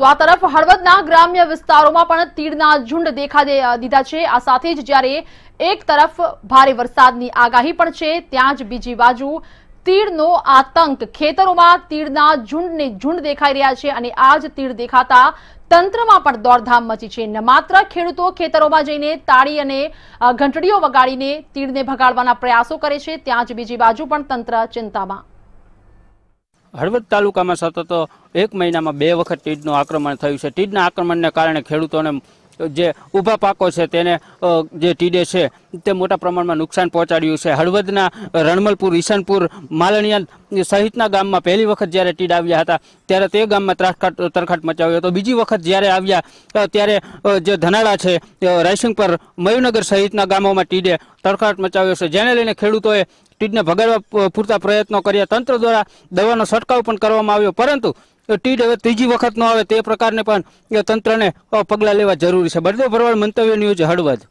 તો આ તરફ હળવદના ગ્રામ્ય વિસ્તારોમાં પણ તીડના ઝુંડ દેખા દીધા છે આ સાથે જ જ્યારે એક તરફ ભારે વરસાદની આગાહી પણ છે ત્યાં જ બીજી બાજુ તીડનો આતંક ખેતરોમાં તીડના ઝુંડને ઝુંડ દેખાઈ રહ્યા છે અને આ જ તીડ દેખાતા તંત્રમાં પણ દોડધામ મચી છે ન માત્ર ખેડૂતો ખેતરોમાં જઈને તાળી અને ઘંટડીઓ વગાડીને તીડને ભગાડવાના પ્રયાસો કરે છે ત્યાં જ બીજી બાજુ પણ તંત્ર ચિંતામાં હળવદ તાલુકામાં સતત એક મહિનામાં બે વખત તીડનું આક્રમણ થયું છે તીડના આક્રમણને કારણે ખેડૂતોને જે ઊભા પાકો છે તેને જે ટીડે છે તે મોટા પ્રમાણમાં નુકસાન પહોંચાડ્યું છે હળવદના રણમલપુર ઈશનપુર માલણિયા સહિતના ગામમાં પહેલી વખત જ્યારે ટીડ આવ્યા હતા ત્યારે તે ગામમાં ત્રાસખાટ તરખાટ મચાવ્યો હતો બીજી વખત જ્યારે આવ્યા ત્યારે જે ધનાળા છે રાયસિંગ પર મયુનગર સહિતના ગામોમાં ટીડે તરખાટ મચાવ્યો છે જેને લઈને ખેડૂતોએ તીડને ભગાડવા પૂરતા પ્રયત્નો કર્યા તંત્ર દ્વારા દવાનો છંટકાવ પણ કરવામાં આવ્યો પરંતુ ટીડ હવે ત્રીજી વખત ન આવે તે પ્રકારને પણ તંત્રને પગલાં લેવા જરૂરી છે બળદેવ ભરવાડ મંતવ્ય ન્યૂઝ હળવદ